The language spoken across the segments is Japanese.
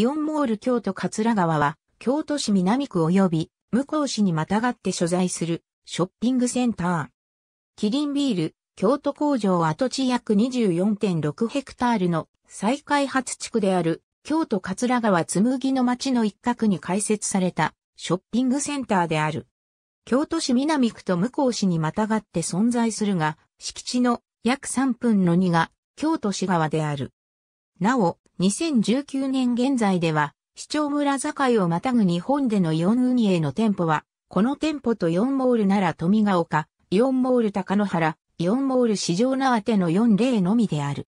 イオンモール京都桂川は、京都市南区及び、向市にまたがって所在する、ショッピングセンター。キリンビール、京都工場跡地約24.6ヘクタールの再開発地区である、京都桂川紬の町の一角に開設された、ショッピングセンターである。京都市南区と向市にまたがって存在するが、敷地の約3分の2が京都市側である。なお、2019年現在では、市長村境をまたぐ日本での4運営の店舗は、この店舗と4モールなら富ヶ丘、4モール高野原、4モール市場縄手の4例のみである。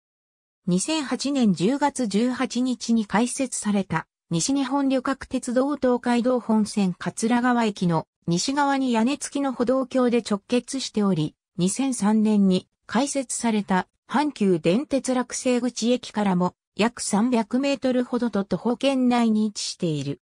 2008年10月18日に開設された、西日本旅客鉄道東海道本線桂川駅の西側に屋根付きの歩道橋で直結しており、2003年に開設された阪急電鉄落成口駅からも約300メートルほどと徒歩圏内に位置している。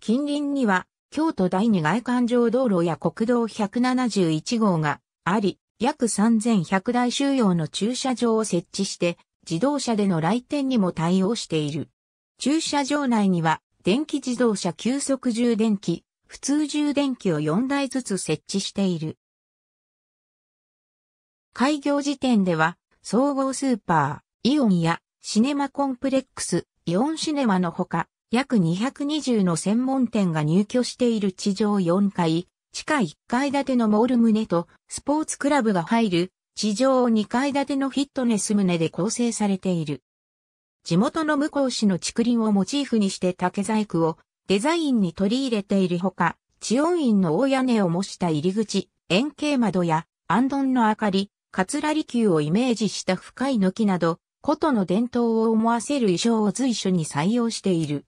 近隣には、京都第二外環状道路や国道171号があり、約3100台収容の駐車場を設置して、自動車での来店にも対応している。駐車場内には、電気自動車急速充電器、普通充電器を4台ずつ設置している。開業時点では、総合スーパー、イオンやシネマコンプレックス、イオンシネマのほか、約220の専門店が入居している地上4階、地下1階建てのモール棟とスポーツクラブが入る地上2階建てのフィットネス棟で構成されている。地元の向こう市の竹林をモチーフにして竹細工をデザインに取り入れているほか、地温院の大屋根を模した入り口、円形窓や、アンドンの明かり、カツラリ球をイメージした深い軒など、琴の伝統を思わせる衣装を随所に採用している。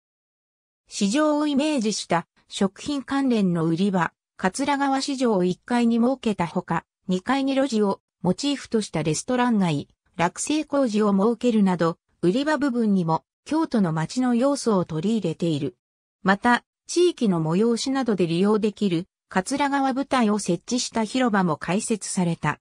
市場をイメージした食品関連の売り場、桂川市場を1階に設けたほか、2階に路地をモチーフとしたレストラン街、落成工事を設けるなど、売り場部分にも京都の街の要素を取り入れている。また、地域の催しなどで利用できる、桂川舞台を設置した広場も開設された。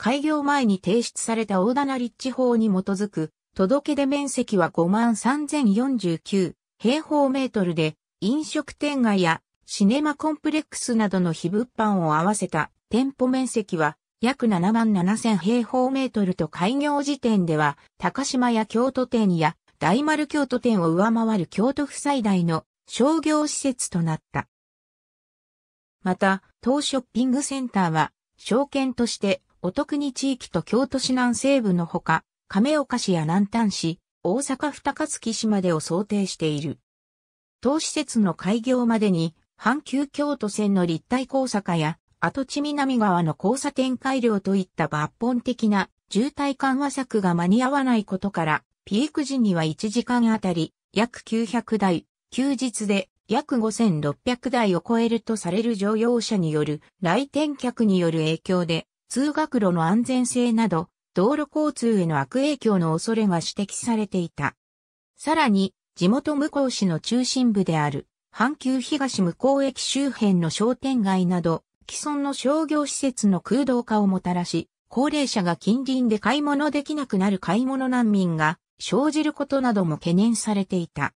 開業前に提出された大棚立地法に基づく、届け出面積は53,049平方メートルで、飲食店街やシネマコンプレックスなどの非物販を合わせた店舗面積は約77,000平方メートルと開業時点では、高島や京都店や大丸京都店を上回る京都府最大の商業施設となった。また、当ショッピングセンターは、証券としてお得に地域と京都市南西部のほか、亀岡市や南丹市、大阪二高月市までを想定している。当施設の開業までに、阪急京都線の立体交差化や、跡地南側の交差点改良といった抜本的な渋滞緩和策が間に合わないことから、ピーク時には1時間あたり約900台、休日で約5600台を超えるとされる乗用車による来店客による影響で通学路の安全性など、道路交通への悪影響の恐れが指摘されていた。さらに、地元向こう市の中心部である、阪急東向こう駅周辺の商店街など、既存の商業施設の空洞化をもたらし、高齢者が近隣で買い物できなくなる買い物難民が生じることなども懸念されていた。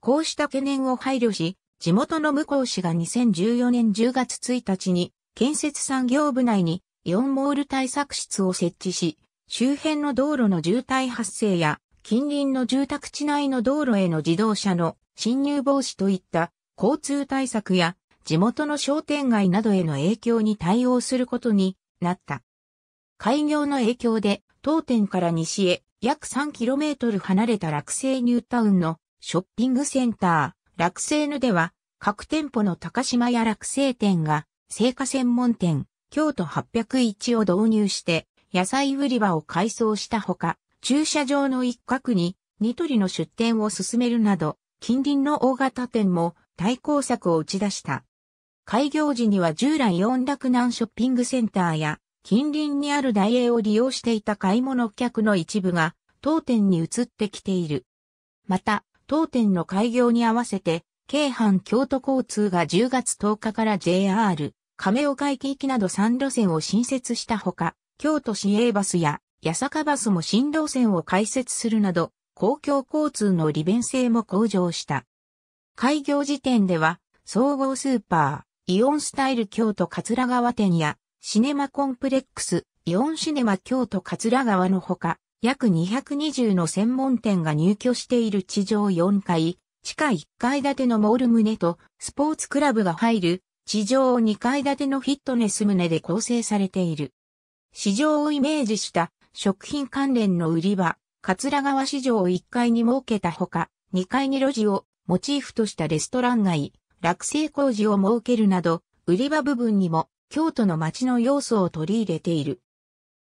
こうした懸念を配慮し、地元の向こう市が2014年10月1日に建設産業部内にイオンモール対策室を設置し、周辺の道路の渋滞発生や近隣の住宅地内の道路への自動車の侵入防止といった交通対策や地元の商店街などへの影響に対応することになった。開業の影響で当店から西へ約 3km 離れた落成ニュータウンのショッピングセンター、落成ヌでは各店舗の高島屋落成店が成果専門店、京都801を導入して野菜売り場を改装したほか、駐車場の一角にニトリの出店を進めるなど、近隣の大型店も対抗策を打ち出した。開業時には従来四楽南ショッピングセンターや近隣にある大英を利用していた買い物客の一部が当店に移ってきている。また、当店の開業に合わせて、京阪京都交通が10月10日から JR、亀岡駅行きなど3路線を新設したほか、京都市営バスや八坂バスも新路線を開設するなど、公共交通の利便性も向上した。開業時点では、総合スーパー、イオンスタイル京都桂川店や、シネマコンプレックス、イオンシネマ京都桂川のほか、約220の専門店が入居している地上4階、地下1階建てのモール棟とスポーツクラブが入る地上2階建てのフィットネス棟で構成されている。市場をイメージした食品関連の売り場、桂川市場を1階に設けたほか、2階に路地をモチーフとしたレストラン街、落成工事を設けるなど、売り場部分にも京都の街の要素を取り入れている。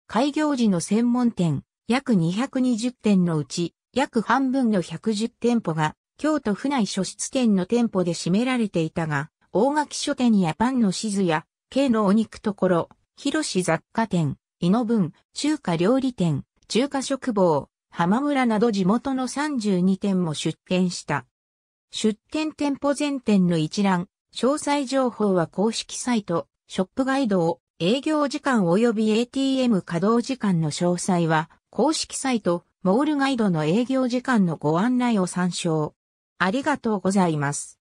開業時の専門店、約220店のうち、約半分の110店舗が、京都府内初出店の店舗で占められていたが、大垣書店やパンのしずや、軽のお肉ところ、広し雑貨店、井野文、中華料理店、中華食房、浜村など地元の32店も出店した。出店店舗全店の一覧、詳細情報は公式サイト、ショップガイドを、営業時間及び ATM 稼働時間の詳細は、公式サイト、モールガイドの営業時間のご案内を参照。ありがとうございます。